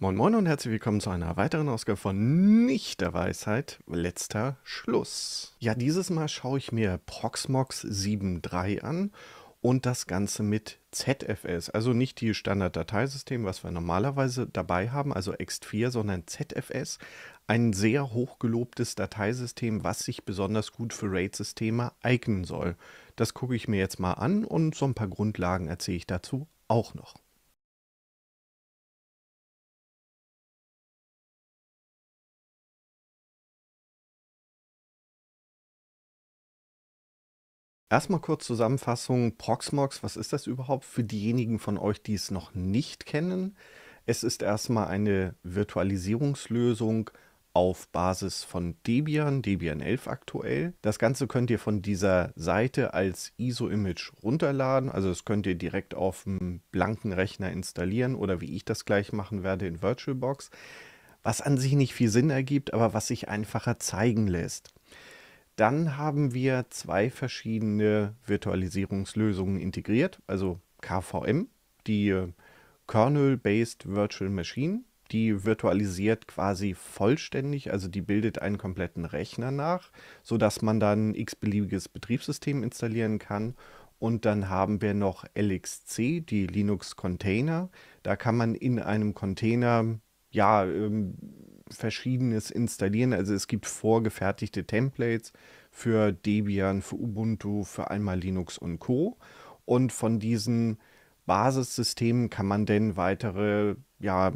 Moin Moin und herzlich willkommen zu einer weiteren Ausgabe von Nicht der Weisheit, letzter Schluss. Ja, dieses Mal schaue ich mir Proxmox 7.3 an und das Ganze mit ZFS, also nicht die Standarddateisystem, was wir normalerweise dabei haben, also Ext4, sondern ZFS, ein sehr hochgelobtes Dateisystem, was sich besonders gut für RAID-Systeme eignen soll. Das gucke ich mir jetzt mal an und so ein paar Grundlagen erzähle ich dazu auch noch. Erstmal kurz Zusammenfassung Proxmox, was ist das überhaupt für diejenigen von euch, die es noch nicht kennen? Es ist erstmal eine Virtualisierungslösung auf Basis von Debian, Debian 11 aktuell. Das Ganze könnt ihr von dieser Seite als ISO-Image runterladen, also das könnt ihr direkt auf dem blanken Rechner installieren oder wie ich das gleich machen werde in VirtualBox, was an sich nicht viel Sinn ergibt, aber was sich einfacher zeigen lässt. Dann haben wir zwei verschiedene Virtualisierungslösungen integriert, also KVM, die äh, Kernel-Based Virtual Machine, die virtualisiert quasi vollständig, also die bildet einen kompletten Rechner nach, sodass man dann x-beliebiges Betriebssystem installieren kann. Und dann haben wir noch LXC, die Linux Container. Da kann man in einem Container ja ähm, verschiedenes installieren. Also es gibt vorgefertigte Templates für Debian, für Ubuntu, für einmal Linux und Co. Und von diesen Basissystemen kann man dann weitere ja,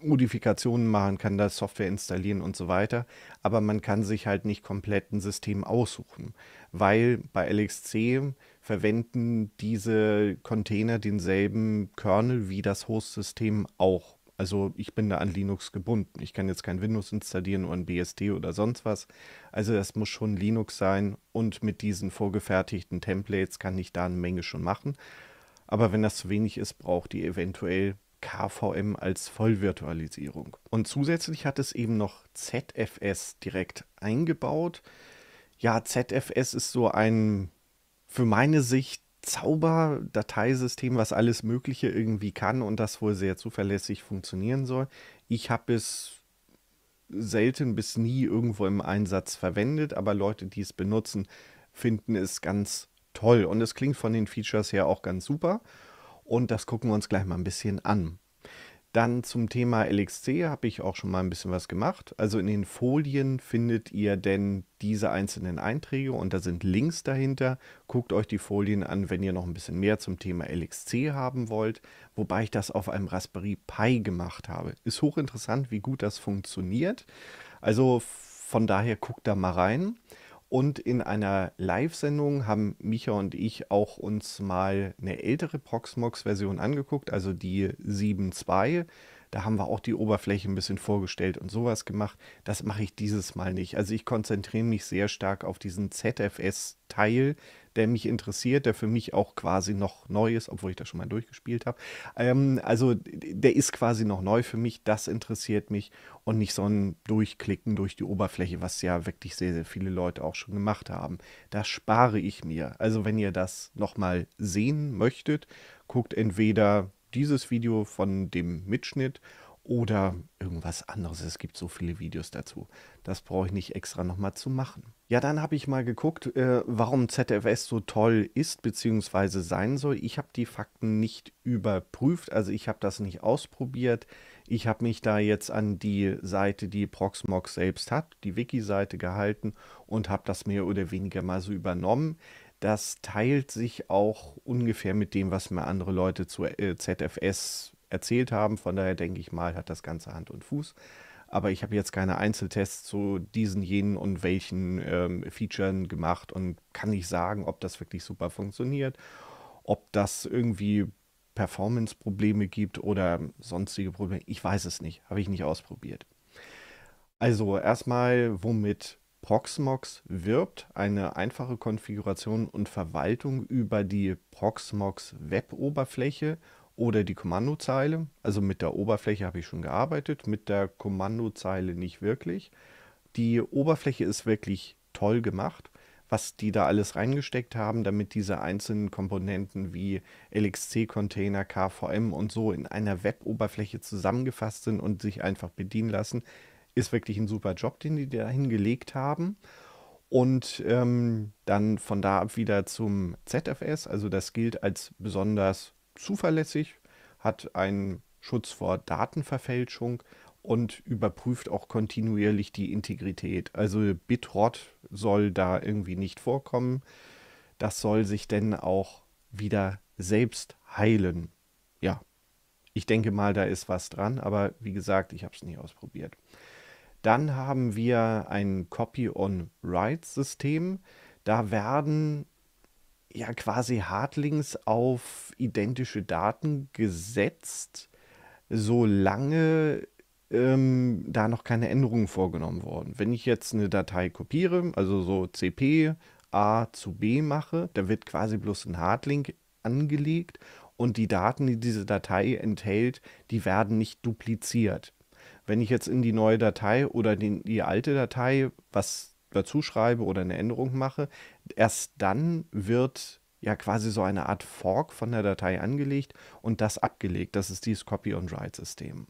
Modifikationen machen, kann da Software installieren und so weiter. Aber man kann sich halt nicht komplett ein System aussuchen, weil bei LXC verwenden diese Container denselben Kernel wie das Hostsystem auch. Also ich bin da an Linux gebunden. Ich kann jetzt kein Windows installieren oder ein BSD oder sonst was. Also das muss schon Linux sein und mit diesen vorgefertigten Templates kann ich da eine Menge schon machen. Aber wenn das zu wenig ist, braucht ihr eventuell KVM als Vollvirtualisierung. Und zusätzlich hat es eben noch ZFS direkt eingebaut. Ja, ZFS ist so ein für meine Sicht Zauberdateisystem, was alles Mögliche irgendwie kann und das wohl sehr zuverlässig funktionieren soll. Ich habe es selten bis nie irgendwo im Einsatz verwendet, aber Leute, die es benutzen, finden es ganz toll. Und es klingt von den Features her auch ganz super. Und das gucken wir uns gleich mal ein bisschen an. Dann zum Thema LXC habe ich auch schon mal ein bisschen was gemacht. Also in den Folien findet ihr denn diese einzelnen Einträge und da sind Links dahinter. Guckt euch die Folien an, wenn ihr noch ein bisschen mehr zum Thema LXC haben wollt. Wobei ich das auf einem Raspberry Pi gemacht habe. Ist hochinteressant, wie gut das funktioniert. Also von daher guckt da mal rein. Und in einer Live-Sendung haben Micha und ich auch uns mal eine ältere Proxmox-Version angeguckt, also die 7.2. Da haben wir auch die Oberfläche ein bisschen vorgestellt und sowas gemacht. Das mache ich dieses Mal nicht. Also ich konzentriere mich sehr stark auf diesen ZFS-Teil, der mich interessiert, der für mich auch quasi noch neu ist, obwohl ich das schon mal durchgespielt habe. Ähm, also der ist quasi noch neu für mich, das interessiert mich und nicht so ein Durchklicken durch die Oberfläche, was ja wirklich sehr, sehr viele Leute auch schon gemacht haben. Das spare ich mir. Also wenn ihr das nochmal sehen möchtet, guckt entweder dieses Video von dem Mitschnitt oder irgendwas anderes. Es gibt so viele Videos dazu. Das brauche ich nicht extra nochmal zu machen. Ja, dann habe ich mal geguckt, äh, warum ZFS so toll ist bzw. sein soll. Ich habe die Fakten nicht überprüft, also ich habe das nicht ausprobiert. Ich habe mich da jetzt an die Seite, die Proxmox selbst hat, die Wiki-Seite gehalten und habe das mehr oder weniger mal so übernommen. Das teilt sich auch ungefähr mit dem, was mir andere Leute zu äh, ZFS erzählt haben. Von daher denke ich mal, hat das Ganze Hand und Fuß. Aber ich habe jetzt keine Einzeltests zu diesen, jenen und welchen ähm, Featuren gemacht und kann nicht sagen, ob das wirklich super funktioniert, ob das irgendwie Performance-Probleme gibt oder sonstige Probleme. Ich weiß es nicht, habe ich nicht ausprobiert. Also erstmal, womit Proxmox wirbt, eine einfache Konfiguration und Verwaltung über die Proxmox Web-Oberfläche oder die Kommandozeile. Also mit der Oberfläche habe ich schon gearbeitet, mit der Kommandozeile nicht wirklich. Die Oberfläche ist wirklich toll gemacht, was die da alles reingesteckt haben, damit diese einzelnen Komponenten wie LXC-Container, KVM und so in einer Web-Oberfläche zusammengefasst sind und sich einfach bedienen lassen. Ist wirklich ein super Job, den die da hingelegt haben. Und ähm, dann von da ab wieder zum ZFS. Also das gilt als besonders zuverlässig, hat einen Schutz vor Datenverfälschung und überprüft auch kontinuierlich die Integrität. Also Bitrot soll da irgendwie nicht vorkommen. Das soll sich denn auch wieder selbst heilen. Ja, ich denke mal, da ist was dran, aber wie gesagt, ich habe es nicht ausprobiert. Dann haben wir ein Copy-on-Write-System. Da werden ja quasi Hardlings auf identische Daten gesetzt, solange ähm, da noch keine Änderungen vorgenommen wurden. Wenn ich jetzt eine Datei kopiere, also so CP A zu B mache, da wird quasi bloß ein Hardlink angelegt und die Daten, die diese Datei enthält, die werden nicht dupliziert. Wenn ich jetzt in die neue Datei oder den, die alte Datei was dazu schreibe oder eine Änderung mache, Erst dann wird ja quasi so eine Art Fork von der Datei angelegt und das abgelegt. Das ist dieses Copy-and-Write-System.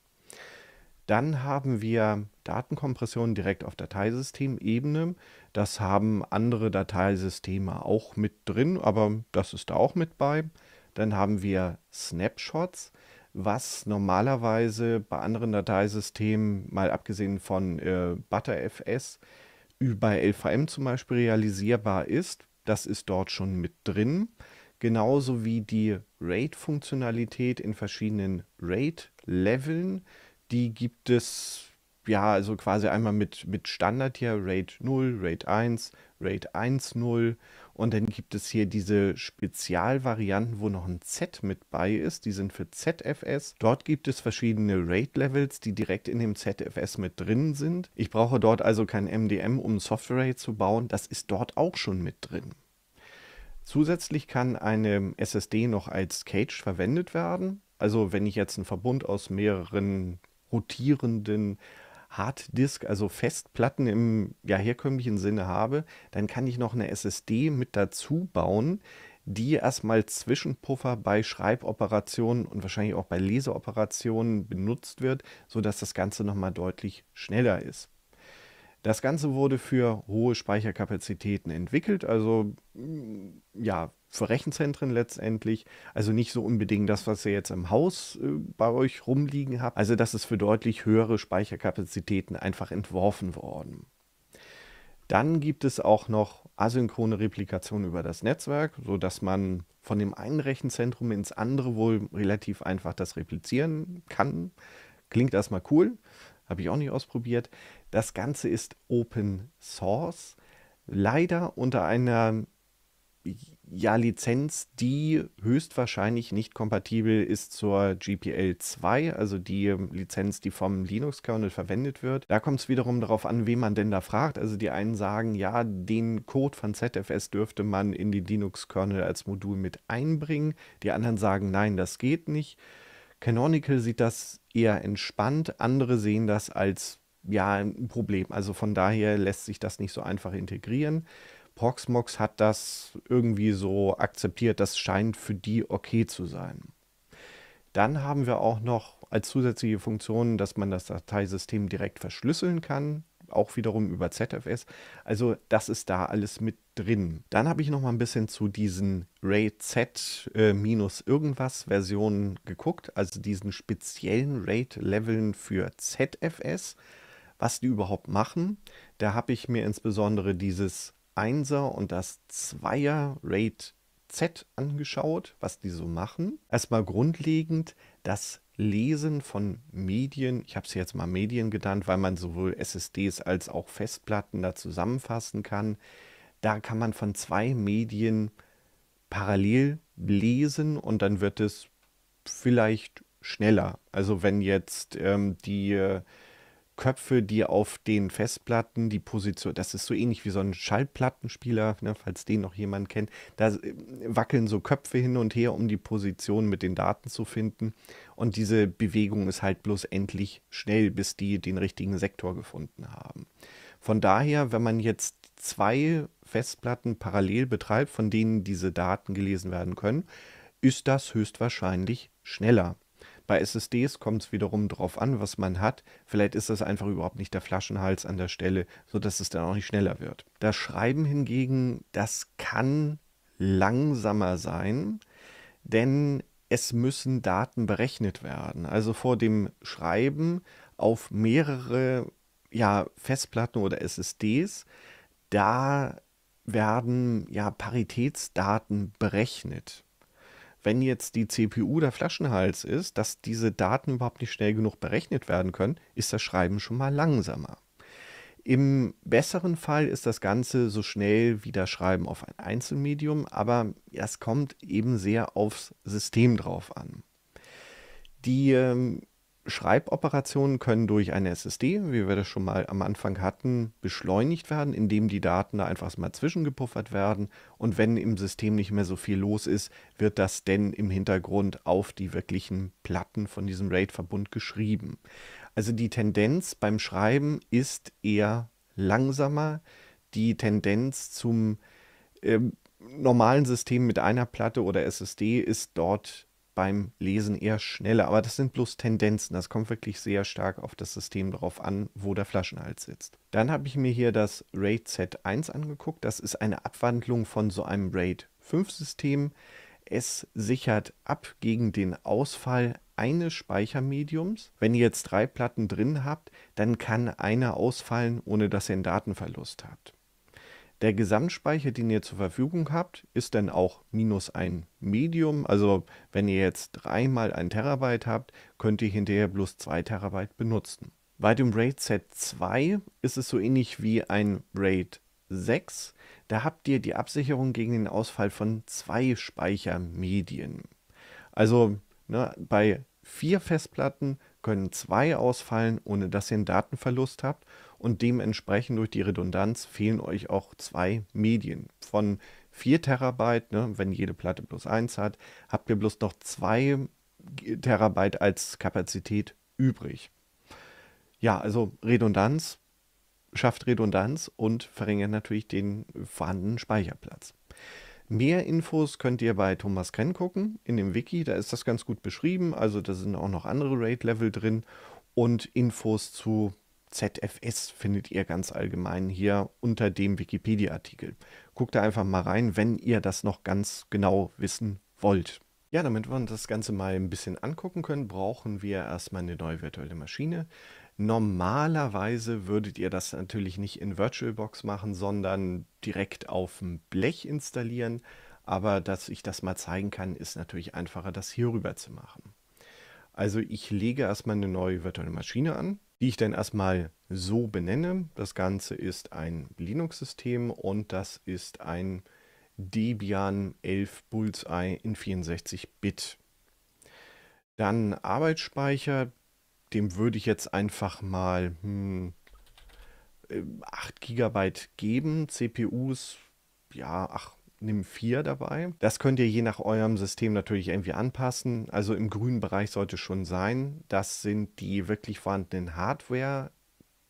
Dann haben wir Datenkompression direkt auf Dateisystemebene. Das haben andere Dateisysteme auch mit drin, aber das ist da auch mit bei. Dann haben wir Snapshots, was normalerweise bei anderen Dateisystemen, mal abgesehen von äh, ButterFS, über LVM zum Beispiel realisierbar ist. Das ist dort schon mit drin. Genauso wie die RAID-Funktionalität in verschiedenen RAID-Leveln. Die gibt es ja, also quasi einmal mit, mit Standard hier, RAID 0, RAID 1, RAID 1.0 und dann gibt es hier diese Spezialvarianten, wo noch ein Z mit bei ist. Die sind für ZFS. Dort gibt es verschiedene Rate-Levels, die direkt in dem ZFS mit drin sind. Ich brauche dort also kein MDM, um Software zu bauen. Das ist dort auch schon mit drin. Zusätzlich kann eine SSD noch als Cage verwendet werden. Also wenn ich jetzt einen Verbund aus mehreren rotierenden Harddisk, also Festplatten im ja, herkömmlichen Sinne habe, dann kann ich noch eine SSD mit dazu bauen, die erstmal Zwischenpuffer bei Schreiboperationen und wahrscheinlich auch bei Leseoperationen benutzt wird, sodass das Ganze nochmal deutlich schneller ist. Das Ganze wurde für hohe Speicherkapazitäten entwickelt, also ja, für Rechenzentren letztendlich. Also nicht so unbedingt das, was ihr jetzt im Haus äh, bei euch rumliegen habt. Also das ist für deutlich höhere Speicherkapazitäten einfach entworfen worden. Dann gibt es auch noch asynchrone Replikation über das Netzwerk, sodass man von dem einen Rechenzentrum ins andere wohl relativ einfach das replizieren kann. Klingt erstmal cool, habe ich auch nicht ausprobiert. Das Ganze ist Open Source leider unter einer ja Lizenz, die höchstwahrscheinlich nicht kompatibel ist zur GPL 2, also die Lizenz, die vom Linux-Kernel verwendet wird. Da kommt es wiederum darauf an, wen man denn da fragt. Also die einen sagen, ja, den Code von ZFS dürfte man in den Linux-Kernel als Modul mit einbringen. Die anderen sagen, nein, das geht nicht. Canonical sieht das eher entspannt, andere sehen das als ja, ein Problem. Also von daher lässt sich das nicht so einfach integrieren. Proxmox hat das irgendwie so akzeptiert. Das scheint für die okay zu sein. Dann haben wir auch noch als zusätzliche Funktion, dass man das Dateisystem direkt verschlüsseln kann, auch wiederum über ZFS. Also das ist da alles mit drin. Dann habe ich noch mal ein bisschen zu diesen RAID Z äh, minus irgendwas Versionen geguckt, also diesen speziellen RAID Leveln für ZFS, was die überhaupt machen. Da habe ich mir insbesondere dieses 1er und das 2er Raid Z angeschaut, was die so machen. Erstmal grundlegend das Lesen von Medien. Ich habe es jetzt mal Medien genannt, weil man sowohl SSDs als auch Festplatten da zusammenfassen kann. Da kann man von zwei Medien parallel lesen und dann wird es vielleicht schneller. Also wenn jetzt ähm, die äh, Köpfe, die auf den Festplatten die Position, das ist so ähnlich wie so ein Schallplattenspieler, ne, falls den noch jemand kennt, da äh, wackeln so Köpfe hin und her, um die Position mit den Daten zu finden. Und diese Bewegung ist halt bloß endlich schnell, bis die den richtigen Sektor gefunden haben. Von daher, wenn man jetzt zwei Festplatten parallel betreibt, von denen diese Daten gelesen werden können, ist das höchstwahrscheinlich schneller. Bei SSDs kommt es wiederum darauf an, was man hat. Vielleicht ist das einfach überhaupt nicht der Flaschenhals an der Stelle, sodass es dann auch nicht schneller wird. Das Schreiben hingegen, das kann langsamer sein, denn es müssen Daten berechnet werden. Also vor dem Schreiben auf mehrere ja, Festplatten oder SSDs, da werden ja Paritätsdaten berechnet wenn jetzt die CPU der Flaschenhals ist, dass diese Daten überhaupt nicht schnell genug berechnet werden können, ist das Schreiben schon mal langsamer. Im besseren Fall ist das Ganze so schnell wie das Schreiben auf ein Einzelmedium, aber es kommt eben sehr aufs System drauf an. Die ähm, Schreiboperationen können durch eine SSD, wie wir das schon mal am Anfang hatten, beschleunigt werden, indem die Daten da einfach mal zwischengepuffert werden. Und wenn im System nicht mehr so viel los ist, wird das denn im Hintergrund auf die wirklichen Platten von diesem RAID-Verbund geschrieben. Also die Tendenz beim Schreiben ist eher langsamer. Die Tendenz zum äh, normalen System mit einer Platte oder SSD ist dort beim Lesen eher schneller. Aber das sind bloß Tendenzen. Das kommt wirklich sehr stark auf das System drauf an, wo der Flaschenhals sitzt. Dann habe ich mir hier das RAID Z1 angeguckt. Das ist eine Abwandlung von so einem RAID 5 System. Es sichert ab gegen den Ausfall eines Speichermediums. Wenn ihr jetzt drei Platten drin habt, dann kann einer ausfallen, ohne dass ihr einen Datenverlust habt. Der Gesamtspeicher, den ihr zur Verfügung habt, ist dann auch minus ein Medium. Also wenn ihr jetzt dreimal ein Terabyte habt, könnt ihr hinterher bloß zwei Terabyte benutzen. Bei dem RAID Set 2 ist es so ähnlich wie ein RAID 6. Da habt ihr die Absicherung gegen den Ausfall von zwei Speichermedien. Also ne, bei vier Festplatten können zwei ausfallen, ohne dass ihr einen Datenverlust habt und dementsprechend durch die Redundanz fehlen euch auch zwei Medien. Von 4 Terabyte, ne, wenn jede Platte bloß 1 hat, habt ihr bloß noch 2 Terabyte als Kapazität übrig. Ja, also Redundanz schafft Redundanz und verringert natürlich den vorhandenen Speicherplatz. Mehr Infos könnt ihr bei Thomas Krenn gucken in dem Wiki, da ist das ganz gut beschrieben. Also da sind auch noch andere Rate-Level drin und Infos zu ZFS findet ihr ganz allgemein hier unter dem Wikipedia-Artikel. Guckt da einfach mal rein, wenn ihr das noch ganz genau wissen wollt. Ja, damit wir uns das Ganze mal ein bisschen angucken können, brauchen wir erstmal eine neue virtuelle Maschine. Normalerweise würdet ihr das natürlich nicht in VirtualBox machen, sondern direkt auf dem Blech installieren. Aber dass ich das mal zeigen kann, ist natürlich einfacher, das hier rüber zu machen. Also ich lege erstmal eine neue virtuelle Maschine an die ich dann erstmal so benenne. Das Ganze ist ein Linux-System und das ist ein Debian 11 Bullseye in 64-Bit. Dann Arbeitsspeicher, dem würde ich jetzt einfach mal hm, 8 äh, GB geben. CPUs, ja, ach, Nimm 4 dabei. Das könnt ihr je nach eurem System natürlich irgendwie anpassen. Also im grünen Bereich sollte schon sein. Das sind die wirklich vorhandenen Hardware.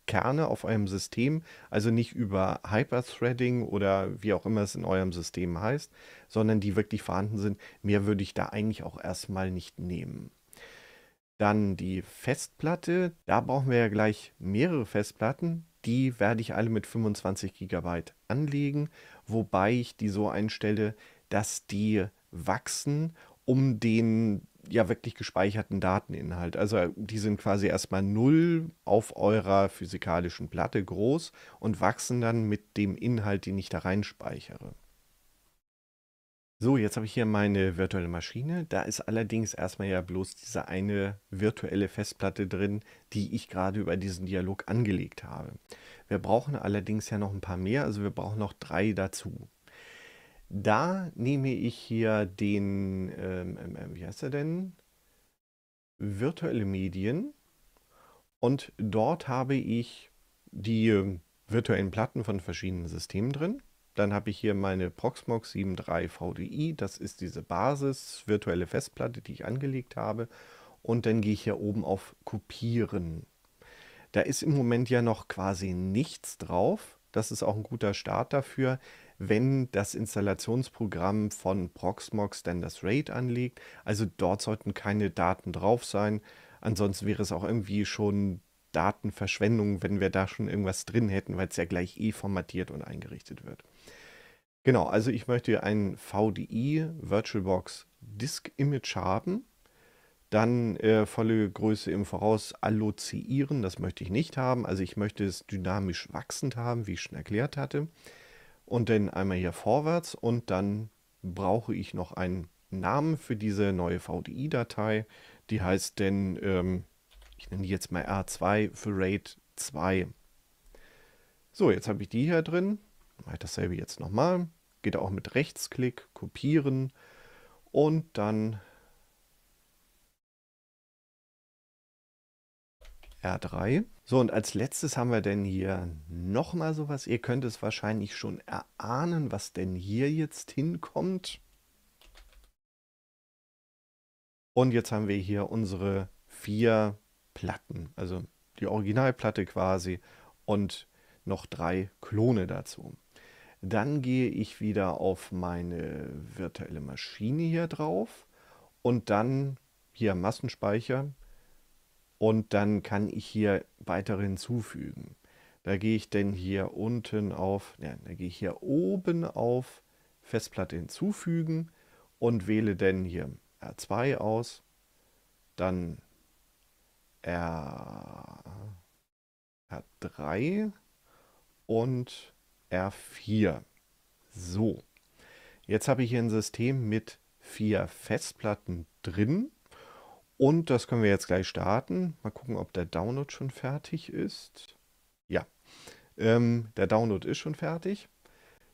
Kerne auf eurem System, also nicht über Hyperthreading oder wie auch immer es in eurem System heißt, sondern die wirklich vorhanden sind. Mehr würde ich da eigentlich auch erstmal nicht nehmen. Dann die Festplatte. Da brauchen wir ja gleich mehrere Festplatten. Die werde ich alle mit 25 GB anlegen wobei ich die so einstelle, dass die wachsen, um den ja wirklich gespeicherten Dateninhalt. Also äh, die sind quasi erstmal null auf eurer physikalischen Platte groß und wachsen dann mit dem Inhalt, den ich da reinspeichere. So, jetzt habe ich hier meine virtuelle Maschine. Da ist allerdings erstmal ja bloß diese eine virtuelle Festplatte drin, die ich gerade über diesen Dialog angelegt habe. Wir brauchen allerdings ja noch ein paar mehr, also wir brauchen noch drei dazu. Da nehme ich hier den, ähm, ähm, ähm wie heißt er denn? Virtuelle Medien. Und dort habe ich die ähm, virtuellen Platten von verschiedenen Systemen drin. Dann habe ich hier meine Proxmox 7.3 VDI. Das ist diese Basis, virtuelle Festplatte, die ich angelegt habe. Und dann gehe ich hier oben auf Kopieren. Da ist im Moment ja noch quasi nichts drauf. Das ist auch ein guter Start dafür, wenn das Installationsprogramm von Proxmox dann das RAID anlegt. Also dort sollten keine Daten drauf sein. Ansonsten wäre es auch irgendwie schon Datenverschwendung, wenn wir da schon irgendwas drin hätten, weil es ja gleich eh formatiert und eingerichtet wird. Genau, also ich möchte ein VDI VirtualBox Disk Image haben, dann äh, volle Größe im Voraus allozieren, das möchte ich nicht haben. Also ich möchte es dynamisch wachsend haben, wie ich schon erklärt hatte. Und dann einmal hier vorwärts und dann brauche ich noch einen Namen für diese neue VDI-Datei. Die heißt denn, ähm, ich nenne die jetzt mal R2 für RAID 2. So, jetzt habe ich die hier drin mache ich dasselbe jetzt nochmal. Geht auch mit Rechtsklick, kopieren und dann R3. So, und als letztes haben wir denn hier nochmal sowas. Ihr könnt es wahrscheinlich schon erahnen, was denn hier jetzt hinkommt. Und jetzt haben wir hier unsere vier Platten, also die Originalplatte quasi und noch drei Klone dazu. Dann gehe ich wieder auf meine virtuelle Maschine hier drauf und dann hier Massenspeicher und dann kann ich hier weitere hinzufügen. Da gehe ich denn hier unten auf, ja, da gehe ich hier oben auf Festplatte hinzufügen und wähle denn hier R2 aus, dann R, R3 und R4. So, jetzt habe ich hier ein System mit vier Festplatten drin. Und das können wir jetzt gleich starten. Mal gucken, ob der Download schon fertig ist. Ja, ähm, der Download ist schon fertig.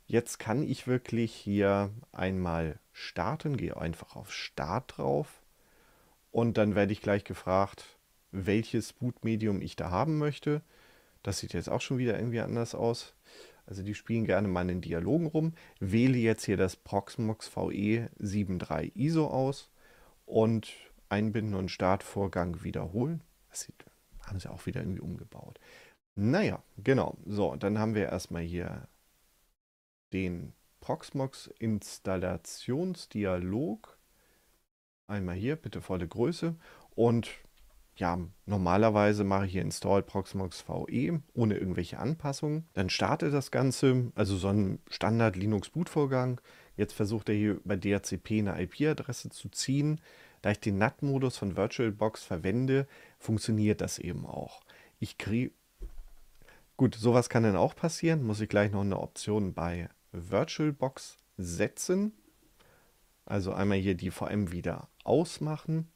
Jetzt kann ich wirklich hier einmal starten. Gehe einfach auf Start drauf. Und dann werde ich gleich gefragt, welches Bootmedium ich da haben möchte. Das sieht jetzt auch schon wieder irgendwie anders aus. Also die spielen gerne mal in Dialogen rum. Wähle jetzt hier das Proxmox VE 7.3 ISO aus und einbinden und Startvorgang wiederholen. Das sieht, haben sie auch wieder irgendwie umgebaut. Naja, genau. So, dann haben wir erstmal hier den Proxmox Installationsdialog. Einmal hier, bitte volle Größe. Und ja, normalerweise mache ich hier install Proxmox VE ohne irgendwelche Anpassungen. Dann startet das Ganze, also so ein Standard Linux Bootvorgang. Jetzt versucht er hier bei DHCP eine IP-Adresse zu ziehen. Da ich den NAT-Modus von VirtualBox verwende, funktioniert das eben auch. Ich kriege. Gut, sowas kann dann auch passieren. Muss ich gleich noch eine Option bei VirtualBox setzen. Also einmal hier die VM wieder ausmachen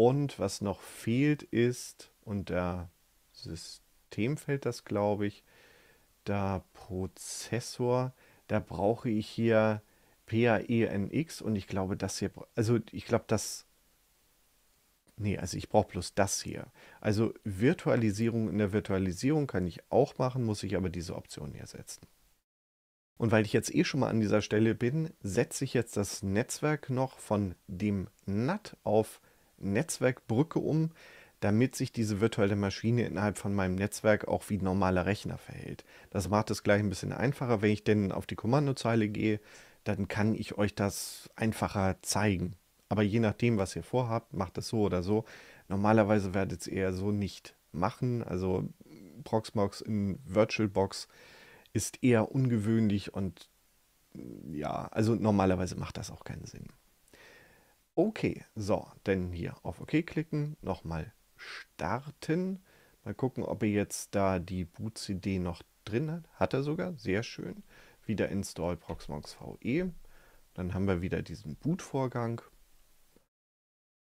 und was noch fehlt ist, unter System fällt das, glaube ich, da Prozessor, da brauche ich hier PAENX und ich glaube, das hier, also ich glaube, das, nee, also ich brauche bloß das hier. Also Virtualisierung in der Virtualisierung kann ich auch machen, muss ich aber diese Option hier setzen. Und weil ich jetzt eh schon mal an dieser Stelle bin, setze ich jetzt das Netzwerk noch von dem NAT auf Netzwerkbrücke um, damit sich diese virtuelle Maschine innerhalb von meinem Netzwerk auch wie ein normaler Rechner verhält. Das macht es gleich ein bisschen einfacher. Wenn ich denn auf die Kommandozeile gehe, dann kann ich euch das einfacher zeigen. Aber je nachdem, was ihr vorhabt, macht das so oder so. Normalerweise werdet ihr eher so nicht machen. Also Proxmox in VirtualBox ist eher ungewöhnlich und ja, also normalerweise macht das auch keinen Sinn. Okay, so, denn hier auf OK klicken, nochmal starten. Mal gucken, ob er jetzt da die Boot-CD noch drin hat. Hat er sogar, sehr schön. Wieder install Proxmox VE. Dann haben wir wieder diesen Boot-Vorgang.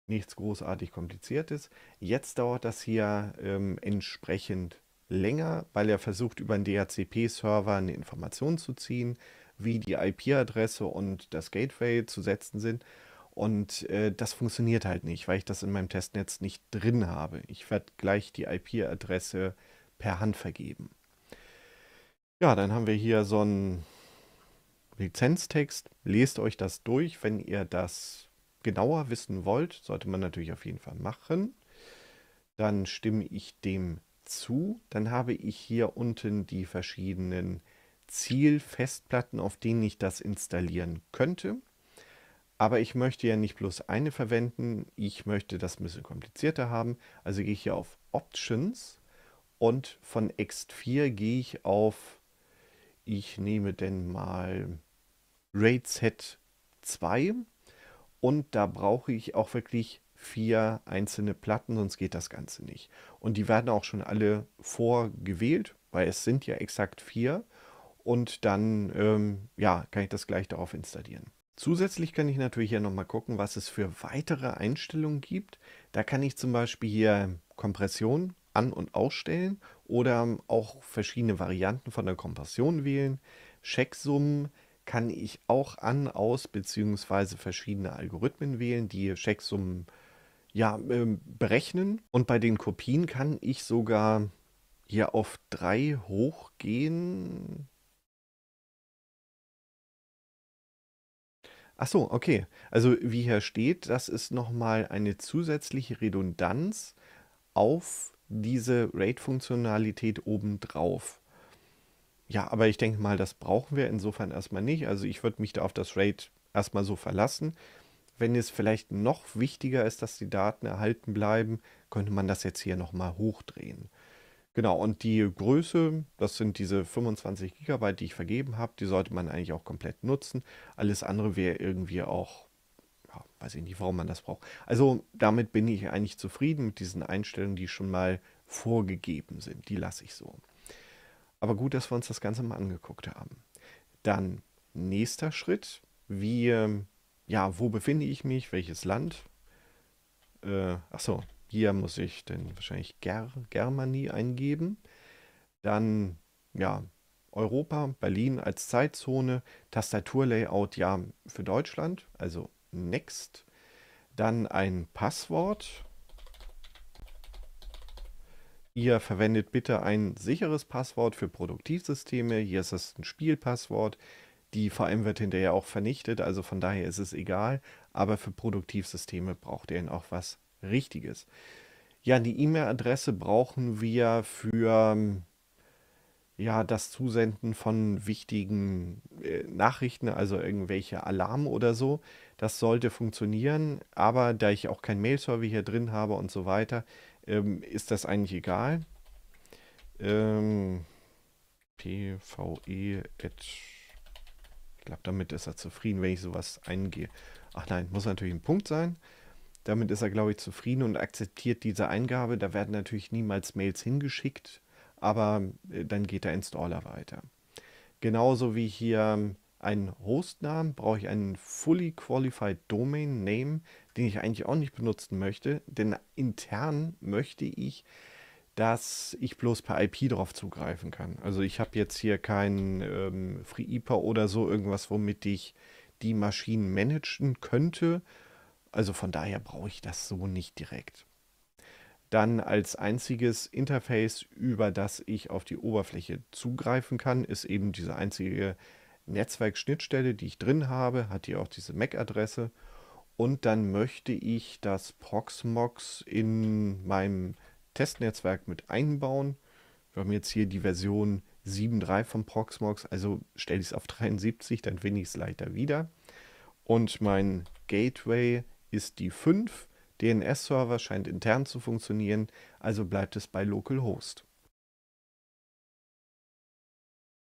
Nichts großartig kompliziertes. Jetzt dauert das hier ähm, entsprechend länger, weil er versucht, über den DHCP-Server eine Information zu ziehen, wie die IP-Adresse und das Gateway zu setzen sind. Und äh, das funktioniert halt nicht, weil ich das in meinem Testnetz nicht drin habe. Ich werde gleich die IP-Adresse per Hand vergeben. Ja, dann haben wir hier so einen Lizenztext. Lest euch das durch, wenn ihr das genauer wissen wollt. Sollte man natürlich auf jeden Fall machen. Dann stimme ich dem zu. Dann habe ich hier unten die verschiedenen Zielfestplatten, auf denen ich das installieren könnte. Aber ich möchte ja nicht bloß eine verwenden, ich möchte das ein bisschen komplizierter haben. Also gehe ich hier auf Options und von Ext4 gehe ich auf, ich nehme denn mal RAID Set 2 und da brauche ich auch wirklich vier einzelne Platten, sonst geht das Ganze nicht. Und die werden auch schon alle vorgewählt, weil es sind ja exakt vier und dann ähm, ja, kann ich das gleich darauf installieren. Zusätzlich kann ich natürlich hier nochmal gucken, was es für weitere Einstellungen gibt. Da kann ich zum Beispiel hier Kompression an- und ausstellen oder auch verschiedene Varianten von der Kompression wählen. Checksummen kann ich auch an, aus bzw. verschiedene Algorithmen wählen, die Checksummen ja, ähm, berechnen. Und bei den Kopien kann ich sogar hier auf 3 hochgehen, Ach so, okay. Also wie hier steht, das ist nochmal eine zusätzliche Redundanz auf diese RAID-Funktionalität obendrauf. Ja, aber ich denke mal, das brauchen wir insofern erstmal nicht. Also ich würde mich da auf das RAID erstmal so verlassen. Wenn es vielleicht noch wichtiger ist, dass die Daten erhalten bleiben, könnte man das jetzt hier nochmal hochdrehen. Genau, und die Größe, das sind diese 25 GB, die ich vergeben habe, die sollte man eigentlich auch komplett nutzen. Alles andere wäre irgendwie auch, ja, weiß ich nicht, warum man das braucht. Also damit bin ich eigentlich zufrieden mit diesen Einstellungen, die schon mal vorgegeben sind. Die lasse ich so. Aber gut, dass wir uns das Ganze mal angeguckt haben. Dann nächster Schritt, wie, ja, wo befinde ich mich, welches Land? Äh, achso, hier muss ich dann wahrscheinlich Ger Germany eingeben. Dann, ja, Europa, Berlin als Zeitzone, Tastaturlayout, ja, für Deutschland, also Next. Dann ein Passwort. Ihr verwendet bitte ein sicheres Passwort für Produktivsysteme. Hier ist es ein Spielpasswort. Die VM wird hinterher auch vernichtet, also von daher ist es egal. Aber für Produktivsysteme braucht ihr auch was Richtiges. Ja, die E-Mail-Adresse brauchen wir für ja, das Zusenden von wichtigen äh, Nachrichten, also irgendwelche Alarme oder so. Das sollte funktionieren, aber da ich auch keinen Mail-Server hier drin habe und so weiter, ähm, ist das eigentlich egal. Ähm, PVE, ich glaube, damit ist er zufrieden, wenn ich sowas eingehe. Ach nein, muss natürlich ein Punkt sein. Damit ist er, glaube ich, zufrieden und akzeptiert diese Eingabe. Da werden natürlich niemals Mails hingeschickt, aber äh, dann geht der Installer weiter. Genauso wie hier ähm, einen Hostnamen brauche ich einen Fully Qualified Domain Name, den ich eigentlich auch nicht benutzen möchte, denn intern möchte ich, dass ich bloß per IP darauf zugreifen kann. Also ich habe jetzt hier keinen ähm, FreeIPA oder so irgendwas, womit ich die Maschinen managen könnte, also von daher brauche ich das so nicht direkt. Dann als einziges Interface, über das ich auf die Oberfläche zugreifen kann, ist eben diese einzige Netzwerkschnittstelle, die ich drin habe, hat hier auch diese MAC-Adresse. Und dann möchte ich das Proxmox in meinem Testnetzwerk mit einbauen. Wir haben jetzt hier die Version 7.3 vom Proxmox, also stelle ich es auf 73, dann finde ich es leichter wieder. Und mein Gateway ist die 5. DNS-Server scheint intern zu funktionieren, also bleibt es bei localhost.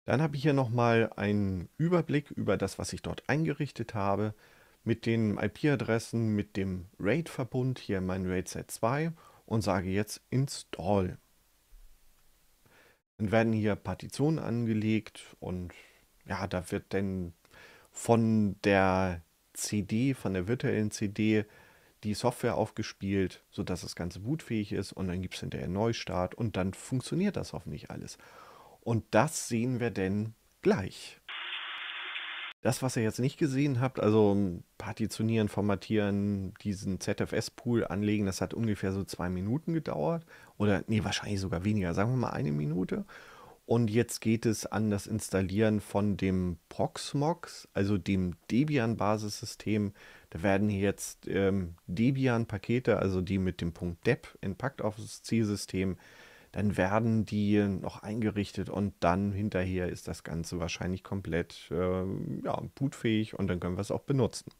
Dann habe ich hier nochmal einen Überblick über das, was ich dort eingerichtet habe, mit den IP-Adressen, mit dem RAID-Verbund, hier in mein RAID Set 2 und sage jetzt Install. Dann werden hier Partitionen angelegt und ja, da wird denn von der CD, von der virtuellen CD die Software aufgespielt, sodass das Ganze bootfähig ist und dann gibt es hinterher einen Neustart und dann funktioniert das hoffentlich alles. Und das sehen wir denn gleich. Das, was ihr jetzt nicht gesehen habt, also partitionieren, formatieren, diesen ZFS-Pool anlegen, das hat ungefähr so zwei Minuten gedauert. Oder nee, wahrscheinlich sogar weniger, sagen wir mal eine Minute. Und jetzt geht es an das Installieren von dem Proxmox, also dem Debian-Basissystem. Da werden jetzt ähm, Debian-Pakete, also die mit dem Punkt .deb entpackt auf das Zielsystem, dann werden die noch eingerichtet und dann hinterher ist das Ganze wahrscheinlich komplett äh, ja, bootfähig und dann können wir es auch benutzen.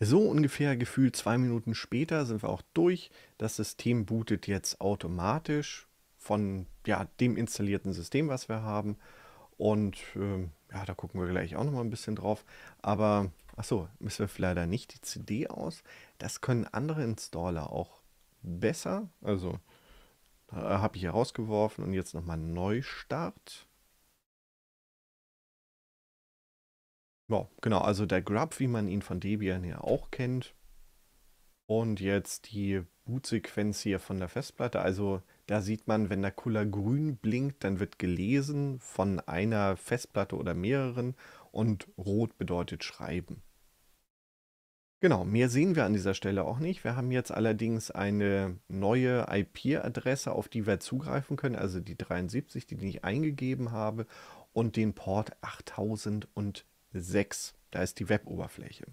So ungefähr gefühlt zwei Minuten später sind wir auch durch. Das System bootet jetzt automatisch von ja, dem installierten System, was wir haben. Und ähm, ja, da gucken wir gleich auch noch mal ein bisschen drauf. Aber, ach so, müssen wir leider nicht die CD aus. Das können andere Installer auch besser. Also, äh, habe ich herausgeworfen und jetzt noch mal Neustart. Ja, genau, also der Grub, wie man ihn von Debian ja auch kennt. Und jetzt die Bootsequenz hier von der Festplatte. Also da sieht man, wenn der Kuller grün blinkt, dann wird gelesen von einer Festplatte oder mehreren und rot bedeutet schreiben. Genau, mehr sehen wir an dieser Stelle auch nicht. Wir haben jetzt allerdings eine neue IP-Adresse, auf die wir zugreifen können, also die 73, die ich eingegeben habe, und den Port 8006. Da ist die Web-Oberfläche.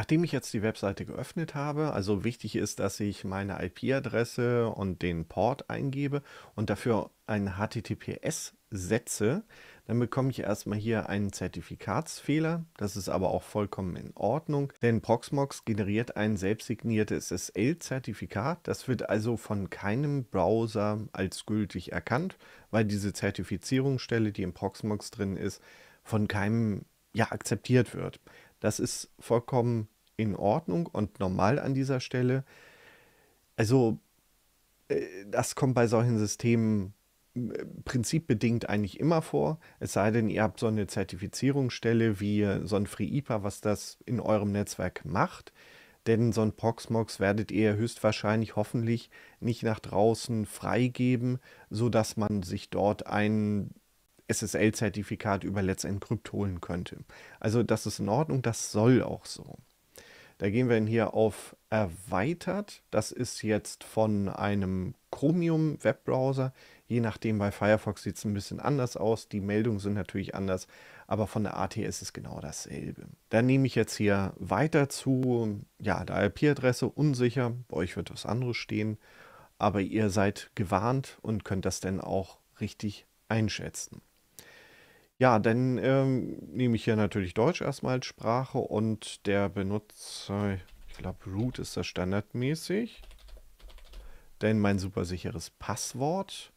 Nachdem ich jetzt die Webseite geöffnet habe, also wichtig ist, dass ich meine IP-Adresse und den Port eingebe und dafür ein HTTPS setze, dann bekomme ich erstmal hier einen Zertifikatsfehler. Das ist aber auch vollkommen in Ordnung, denn Proxmox generiert ein selbstsigniertes ssl zertifikat Das wird also von keinem Browser als gültig erkannt, weil diese Zertifizierungsstelle, die in Proxmox drin ist, von keinem ja, akzeptiert wird. Das ist vollkommen in Ordnung und normal an dieser Stelle. Also, äh, das kommt bei solchen Systemen äh, prinzipbedingt eigentlich immer vor, es sei denn, ihr habt so eine Zertifizierungsstelle wie äh, so ein FreeIPA, was das in eurem Netzwerk macht. Denn so ein Proxmox werdet ihr höchstwahrscheinlich hoffentlich nicht nach draußen freigeben, sodass man sich dort einen SSL-Zertifikat über Let's Encrypt holen könnte. Also das ist in Ordnung, das soll auch so. Da gehen wir dann hier auf Erweitert. Das ist jetzt von einem Chromium-Webbrowser. Je nachdem, bei Firefox sieht es ein bisschen anders aus. Die Meldungen sind natürlich anders, aber von der AT ist es genau dasselbe. Dann nehme ich jetzt hier weiter zu, ja, der IP-Adresse unsicher. Bei euch wird was anderes stehen, aber ihr seid gewarnt und könnt das dann auch richtig einschätzen. Ja, dann ähm, nehme ich hier natürlich Deutsch erstmal als Sprache und der Benutzer, ich glaube Root ist das standardmäßig. Denn mein super sicheres Passwort.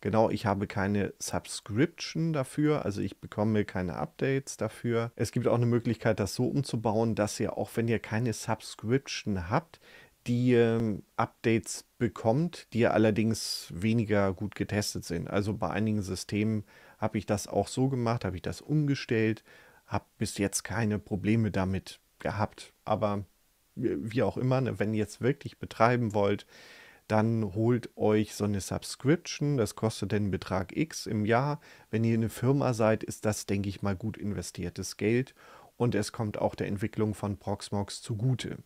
Genau, ich habe keine Subscription dafür, also ich bekomme keine Updates dafür. Es gibt auch eine Möglichkeit, das so umzubauen, dass ihr auch wenn ihr keine Subscription habt, die ähm, Updates bekommt, die allerdings weniger gut getestet sind. Also bei einigen Systemen habe ich das auch so gemacht, habe ich das umgestellt, habe bis jetzt keine Probleme damit gehabt. Aber wie auch immer, ne, wenn ihr jetzt wirklich betreiben wollt, dann holt euch so eine Subscription, das kostet den Betrag X im Jahr. Wenn ihr eine Firma seid, ist das, denke ich mal, gut investiertes Geld und es kommt auch der Entwicklung von Proxmox zugute.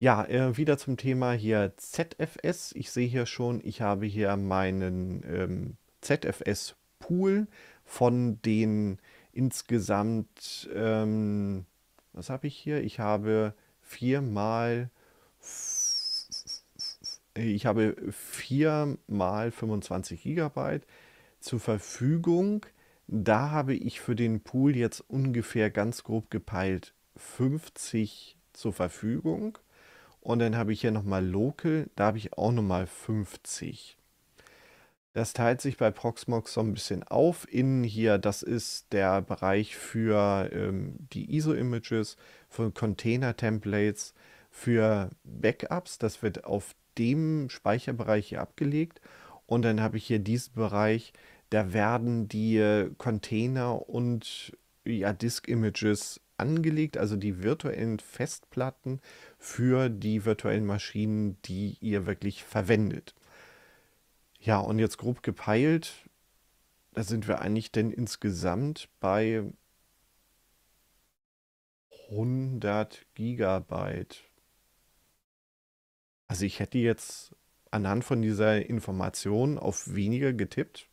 Ja, äh, wieder zum Thema hier ZFS. Ich sehe hier schon, ich habe hier meinen ähm, ZFS Pool von den insgesamt, ähm, was habe ich hier? Ich habe viermal, ich habe viermal 25 Gigabyte zur Verfügung. Da habe ich für den Pool jetzt ungefähr ganz grob gepeilt 50 zur Verfügung. Und dann habe ich hier nochmal Local, da habe ich auch nochmal 50. Das teilt sich bei Proxmox so ein bisschen auf. Innen hier, das ist der Bereich für ähm, die ISO-Images, für Container-Templates, für Backups. Das wird auf dem Speicherbereich hier abgelegt. Und dann habe ich hier diesen Bereich, da werden die äh, Container und ja, Disk-Images angelegt, also die virtuellen Festplatten für die virtuellen Maschinen, die ihr wirklich verwendet. Ja, und jetzt grob gepeilt, da sind wir eigentlich denn insgesamt bei 100 Gigabyte. Also ich hätte jetzt anhand von dieser Information auf weniger getippt,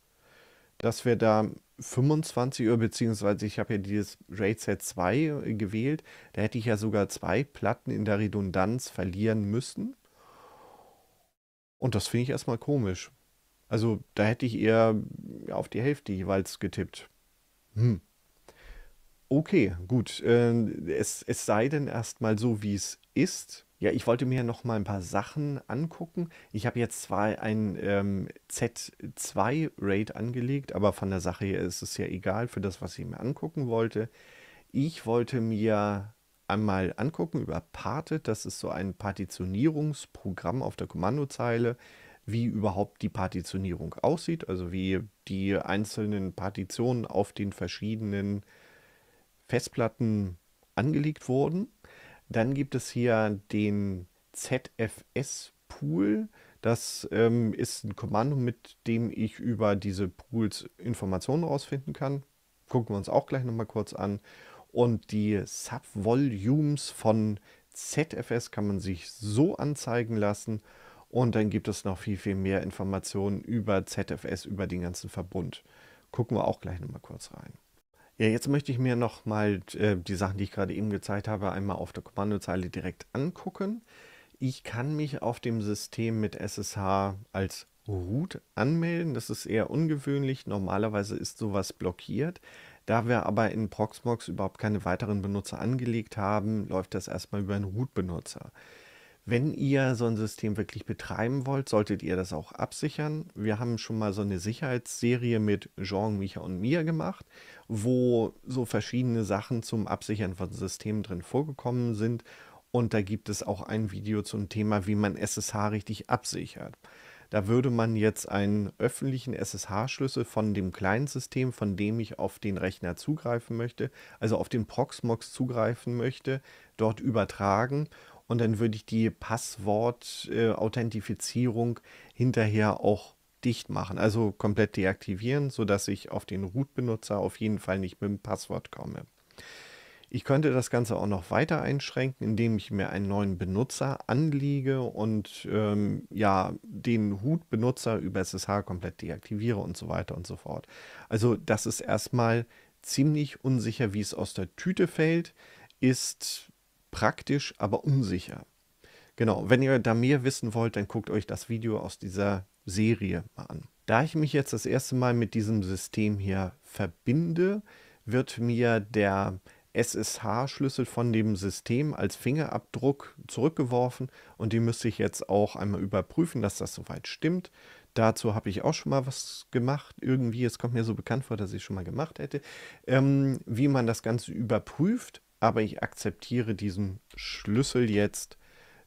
dass wir da 25 Uhr, beziehungsweise ich habe ja dieses RAID Set 2 äh, gewählt, da hätte ich ja sogar zwei Platten in der Redundanz verlieren müssen. Und das finde ich erstmal komisch. Also da hätte ich eher auf die Hälfte jeweils getippt. Hm. Okay, gut. Ähm, es, es sei denn erstmal so, wie es ist. Ja, ich wollte mir noch mal ein paar Sachen angucken. Ich habe jetzt zwar ein ähm, z 2 raid angelegt, aber von der Sache her ist es ja egal für das, was ich mir angucken wollte. Ich wollte mir einmal angucken über Pate. Das ist so ein Partitionierungsprogramm auf der Kommandozeile, wie überhaupt die Partitionierung aussieht, also wie die einzelnen Partitionen auf den verschiedenen Festplatten angelegt wurden. Dann gibt es hier den ZFS-Pool. Das ähm, ist ein Kommando, mit dem ich über diese Pools Informationen herausfinden kann. Gucken wir uns auch gleich nochmal kurz an. Und die Subvolumes von ZFS kann man sich so anzeigen lassen. Und dann gibt es noch viel, viel mehr Informationen über ZFS, über den ganzen Verbund. Gucken wir auch gleich nochmal kurz rein. Ja, jetzt möchte ich mir nochmal äh, die Sachen, die ich gerade eben gezeigt habe, einmal auf der Kommandozeile direkt angucken. Ich kann mich auf dem System mit SSH als Root anmelden. Das ist eher ungewöhnlich. Normalerweise ist sowas blockiert. Da wir aber in Proxmox überhaupt keine weiteren Benutzer angelegt haben, läuft das erstmal über einen Root-Benutzer. Wenn ihr so ein System wirklich betreiben wollt, solltet ihr das auch absichern. Wir haben schon mal so eine Sicherheitsserie mit Jean, Micha und mir gemacht, wo so verschiedene Sachen zum Absichern von Systemen drin vorgekommen sind. Und da gibt es auch ein Video zum Thema, wie man SSH richtig absichert. Da würde man jetzt einen öffentlichen SSH-Schlüssel von dem kleinen System, von dem ich auf den Rechner zugreifen möchte, also auf den Proxmox zugreifen möchte, dort übertragen und dann würde ich die Passwort-Authentifizierung äh, hinterher auch dicht machen, also komplett deaktivieren, sodass ich auf den Root-Benutzer auf jeden Fall nicht mit dem Passwort komme. Ich könnte das Ganze auch noch weiter einschränken, indem ich mir einen neuen Benutzer anlege und ähm, ja, den Hut-Benutzer über SSH komplett deaktiviere und so weiter und so fort. Also das ist erstmal ziemlich unsicher, wie es aus der Tüte fällt, ist praktisch, aber unsicher. Genau, wenn ihr da mehr wissen wollt, dann guckt euch das Video aus dieser Serie mal an. Da ich mich jetzt das erste Mal mit diesem System hier verbinde, wird mir der SSH-Schlüssel von dem System als Fingerabdruck zurückgeworfen und die müsste ich jetzt auch einmal überprüfen, dass das soweit stimmt. Dazu habe ich auch schon mal was gemacht. Irgendwie, es kommt mir so bekannt vor, dass ich schon mal gemacht hätte, ähm, wie man das Ganze überprüft aber ich akzeptiere diesen Schlüssel jetzt,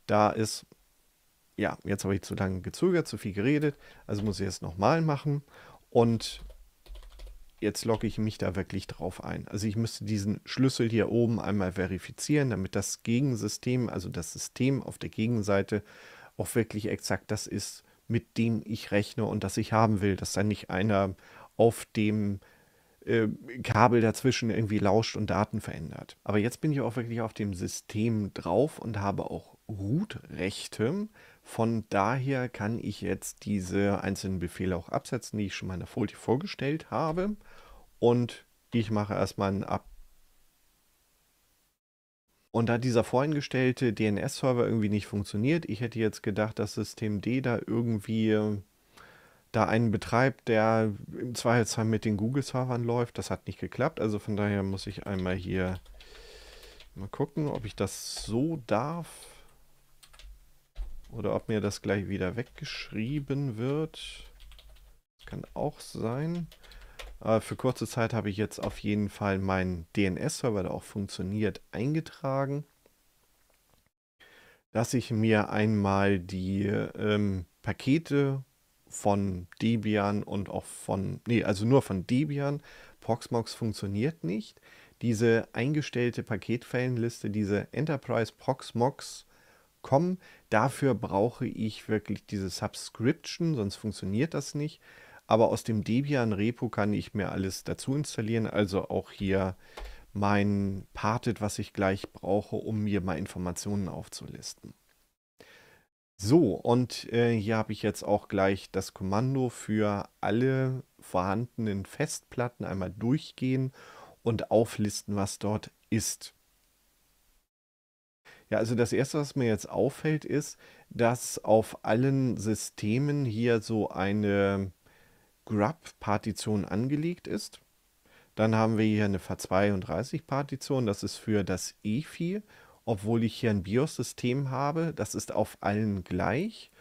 da ist, ja, jetzt habe ich zu lange gezögert, zu viel geredet, also muss ich es nochmal machen und jetzt logge ich mich da wirklich drauf ein. Also ich müsste diesen Schlüssel hier oben einmal verifizieren, damit das Gegensystem, also das System auf der Gegenseite auch wirklich exakt das ist, mit dem ich rechne und das ich haben will, dass da nicht einer auf dem äh, Kabel dazwischen irgendwie lauscht und Daten verändert. Aber jetzt bin ich auch wirklich auf dem System drauf und habe auch Root-Rechte. Von daher kann ich jetzt diese einzelnen Befehle auch absetzen, die ich schon mal in der Folie vorgestellt habe. Und ich mache erstmal ein Ab und da dieser voreingestellte DNS-Server irgendwie nicht funktioniert, ich hätte jetzt gedacht, dass System D da irgendwie da einen betreibt, der im Zweifelsfall mit den Google-Servern läuft. Das hat nicht geklappt. Also von daher muss ich einmal hier mal gucken, ob ich das so darf. Oder ob mir das gleich wieder weggeschrieben wird. Kann auch sein. Aber äh, für kurze Zeit habe ich jetzt auf jeden Fall meinen DNS-Server, der auch funktioniert, eingetragen. Dass ich mir einmal die ähm, Pakete von Debian und auch von, nee, also nur von Debian. Proxmox funktioniert nicht. Diese eingestellte Paketfällenliste, diese Enterprise Proxmox.com, dafür brauche ich wirklich diese Subscription, sonst funktioniert das nicht. Aber aus dem Debian Repo kann ich mir alles dazu installieren, also auch hier mein Partit, was ich gleich brauche, um mir mal Informationen aufzulisten. So, und äh, hier habe ich jetzt auch gleich das Kommando für alle vorhandenen Festplatten einmal durchgehen und auflisten, was dort ist. Ja, also das Erste, was mir jetzt auffällt, ist, dass auf allen Systemen hier so eine Grub-Partition angelegt ist. Dann haben wir hier eine FAT32-Partition, das ist für das EFI obwohl ich hier ein BIOS-System habe. Das ist auf allen gleich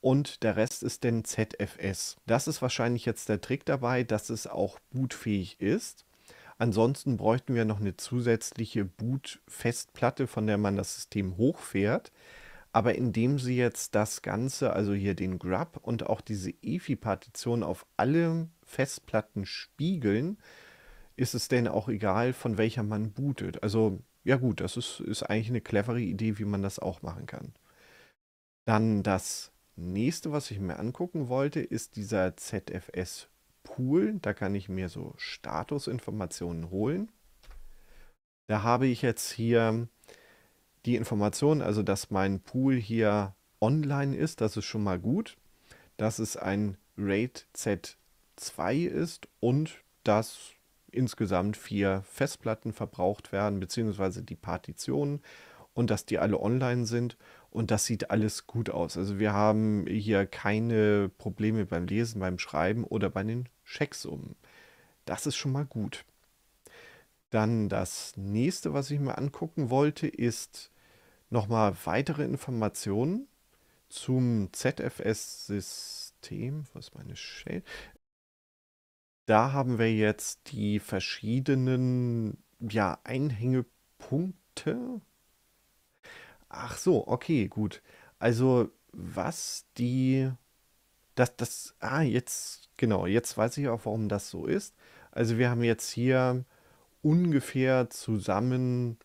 und der Rest ist dann ZFS. Das ist wahrscheinlich jetzt der Trick dabei, dass es auch bootfähig ist. Ansonsten bräuchten wir noch eine zusätzliche Boot-Festplatte, von der man das System hochfährt. Aber indem sie jetzt das Ganze, also hier den Grub und auch diese EFI-Partition auf alle Festplatten spiegeln, ist es denn auch egal, von welcher man bootet. Also ja gut, das ist, ist eigentlich eine clevere Idee, wie man das auch machen kann. Dann das nächste, was ich mir angucken wollte, ist dieser ZFS-Pool. Da kann ich mir so Statusinformationen holen. Da habe ich jetzt hier die Information, also dass mein Pool hier online ist, das ist schon mal gut. Dass es ein RAID Z2 ist und dass insgesamt vier Festplatten verbraucht werden, beziehungsweise die Partitionen und dass die alle online sind und das sieht alles gut aus. Also wir haben hier keine Probleme beim Lesen, beim Schreiben oder bei den Checksummen. Das ist schon mal gut. Dann das nächste, was ich mir angucken wollte, ist nochmal weitere Informationen zum ZFS-System. Was meine Shell? Da haben wir jetzt die verschiedenen ja, Einhängepunkte. Ach so, okay, gut. Also was die... Das, das, ah, jetzt, genau, jetzt weiß ich auch, warum das so ist. Also wir haben jetzt hier ungefähr zusammen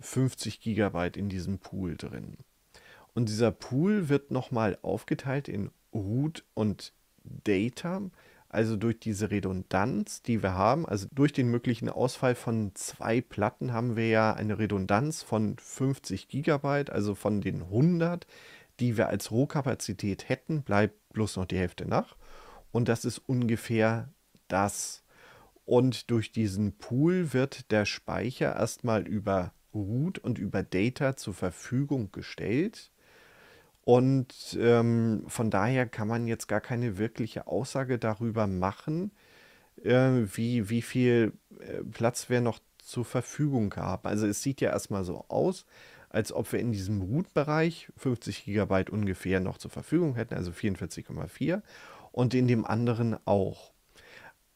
50 Gigabyte in diesem Pool drin. Und dieser Pool wird nochmal aufgeteilt in Root und Data. Also durch diese Redundanz, die wir haben, also durch den möglichen Ausfall von zwei Platten haben wir ja eine Redundanz von 50 Gigabyte, also von den 100, die wir als Rohkapazität hätten, bleibt bloß noch die Hälfte nach. Und das ist ungefähr das. Und durch diesen Pool wird der Speicher erstmal über Root und über Data zur Verfügung gestellt. Und ähm, von daher kann man jetzt gar keine wirkliche Aussage darüber machen, äh, wie, wie viel äh, Platz wir noch zur Verfügung haben. Also es sieht ja erstmal so aus, als ob wir in diesem Root-Bereich 50 GB ungefähr noch zur Verfügung hätten, also 44,4 und in dem anderen auch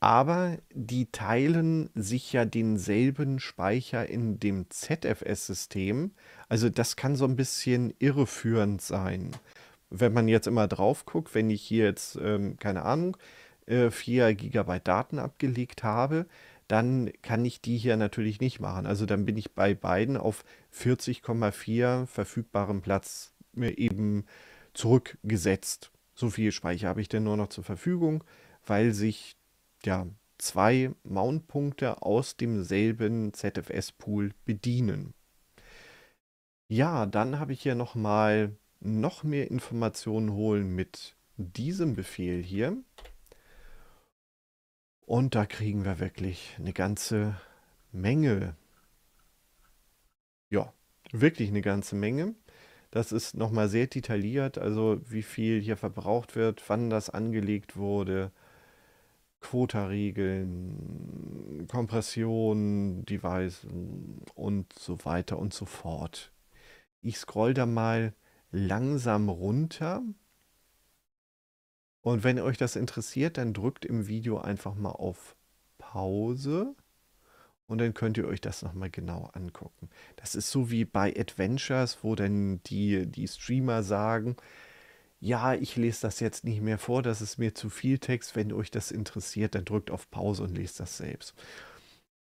aber die teilen sich ja denselben Speicher in dem ZFS-System. Also das kann so ein bisschen irreführend sein. Wenn man jetzt immer drauf guckt, wenn ich hier jetzt, ähm, keine Ahnung, äh, 4 GB Daten abgelegt habe, dann kann ich die hier natürlich nicht machen. Also dann bin ich bei beiden auf 40,4 verfügbarem Platz eben zurückgesetzt. So viel Speicher habe ich denn nur noch zur Verfügung, weil sich ja, zwei Mountpunkte aus demselben ZFS-Pool bedienen. Ja, dann habe ich hier nochmal noch mehr Informationen holen mit diesem Befehl hier. Und da kriegen wir wirklich eine ganze Menge. Ja, wirklich eine ganze Menge. Das ist nochmal sehr detailliert, also wie viel hier verbraucht wird, wann das angelegt wurde, Quota-Regeln, Kompression, Device und so weiter und so fort. Ich scroll da mal langsam runter. Und wenn euch das interessiert, dann drückt im Video einfach mal auf Pause und dann könnt ihr euch das nochmal genau angucken. Das ist so wie bei Adventures, wo dann die, die Streamer sagen, ja, ich lese das jetzt nicht mehr vor, das ist mir zu viel Text. Wenn euch das interessiert, dann drückt auf Pause und lest das selbst.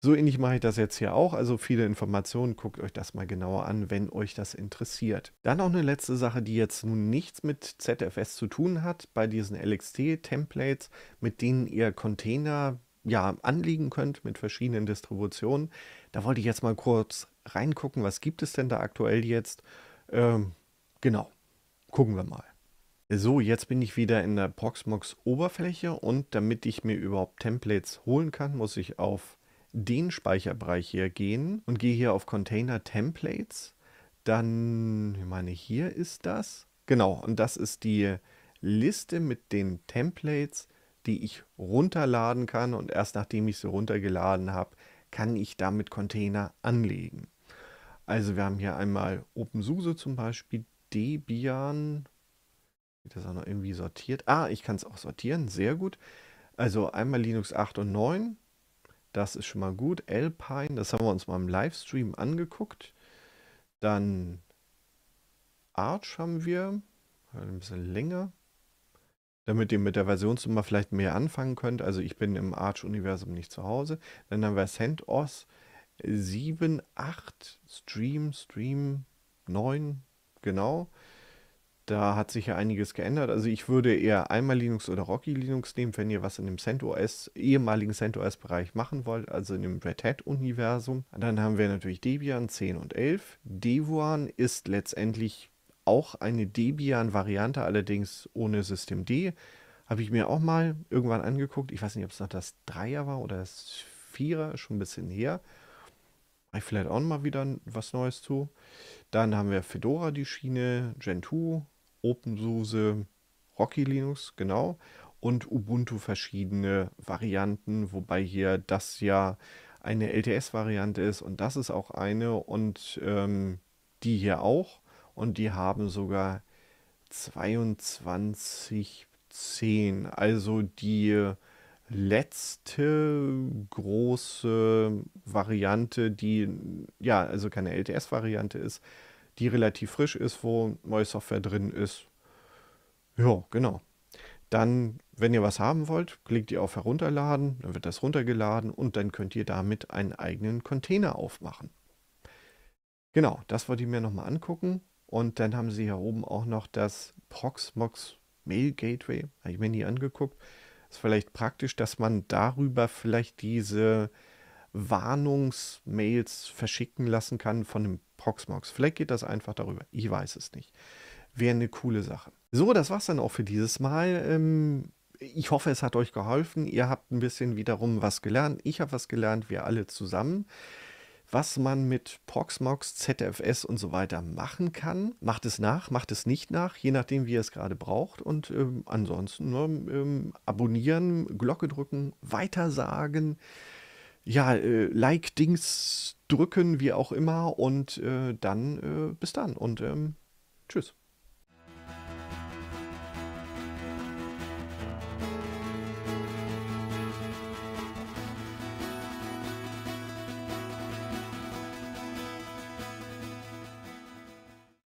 So ähnlich mache ich das jetzt hier auch. Also viele Informationen, guckt euch das mal genauer an, wenn euch das interessiert. Dann noch eine letzte Sache, die jetzt nun nichts mit ZFS zu tun hat, bei diesen LXT-Templates, mit denen ihr Container ja, anlegen könnt mit verschiedenen Distributionen. Da wollte ich jetzt mal kurz reingucken, was gibt es denn da aktuell jetzt. Ähm, genau, gucken wir mal. So, jetzt bin ich wieder in der Proxmox Oberfläche und damit ich mir überhaupt Templates holen kann, muss ich auf den Speicherbereich hier gehen und gehe hier auf Container Templates. Dann, ich meine, hier ist das. Genau, und das ist die Liste mit den Templates, die ich runterladen kann und erst nachdem ich sie runtergeladen habe, kann ich damit Container anlegen. Also wir haben hier einmal OpenSUSE zum Beispiel, Debian, Geht das auch noch irgendwie sortiert? Ah, ich kann es auch sortieren, sehr gut. Also einmal Linux 8 und 9, das ist schon mal gut. Alpine, das haben wir uns mal im Livestream angeguckt. Dann Arch haben wir, halt ein bisschen länger, damit ihr mit der Versionsnummer vielleicht mehr anfangen könnt. Also ich bin im Arch-Universum nicht zu Hause. Dann haben wir CentOS 7, 8, Stream, Stream 9, genau. Da hat sich ja einiges geändert. Also ich würde eher einmal Linux oder Rocky Linux nehmen, wenn ihr was in dem CentOS, ehemaligen CentOS-Bereich machen wollt, also in dem Red Hat-Universum. Dann haben wir natürlich Debian 10 und 11. Devuan ist letztendlich auch eine Debian-Variante, allerdings ohne System D. Habe ich mir auch mal irgendwann angeguckt. Ich weiß nicht, ob es noch das 3er war oder das 4er, schon ein bisschen her. Mache ich vielleicht auch mal wieder was Neues zu. Dann haben wir Fedora die Schiene, Gentoo, OpenSUSE Rocky Linux, genau. Und Ubuntu verschiedene Varianten, wobei hier das ja eine LTS-Variante ist und das ist auch eine und ähm, die hier auch. Und die haben sogar 2210, also die letzte große Variante, die ja also keine LTS-Variante ist, die relativ frisch ist, wo neue Software drin ist. Ja, genau. Dann, wenn ihr was haben wollt, klickt ihr auf Herunterladen, dann wird das runtergeladen und dann könnt ihr damit einen eigenen Container aufmachen. Genau, das wollte ich mir nochmal angucken. Und dann haben sie hier oben auch noch das Proxmox Mail Gateway, habe ich mir nie angeguckt. Ist vielleicht praktisch, dass man darüber vielleicht diese Warnungsmails verschicken lassen kann von einem Proxmox. Vielleicht geht das einfach darüber. Ich weiß es nicht. Wäre eine coole Sache. So, das war es dann auch für dieses Mal. Ähm, ich hoffe, es hat euch geholfen. Ihr habt ein bisschen wiederum was gelernt. Ich habe was gelernt, wir alle zusammen. Was man mit Proxmox, ZFS und so weiter machen kann. Macht es nach, macht es nicht nach, je nachdem, wie ihr es gerade braucht. Und ähm, ansonsten ne, ähm, abonnieren, Glocke drücken, weitersagen. sagen ja, äh, Like-Dings drücken, wie auch immer. Und äh, dann äh, bis dann und ähm, tschüss.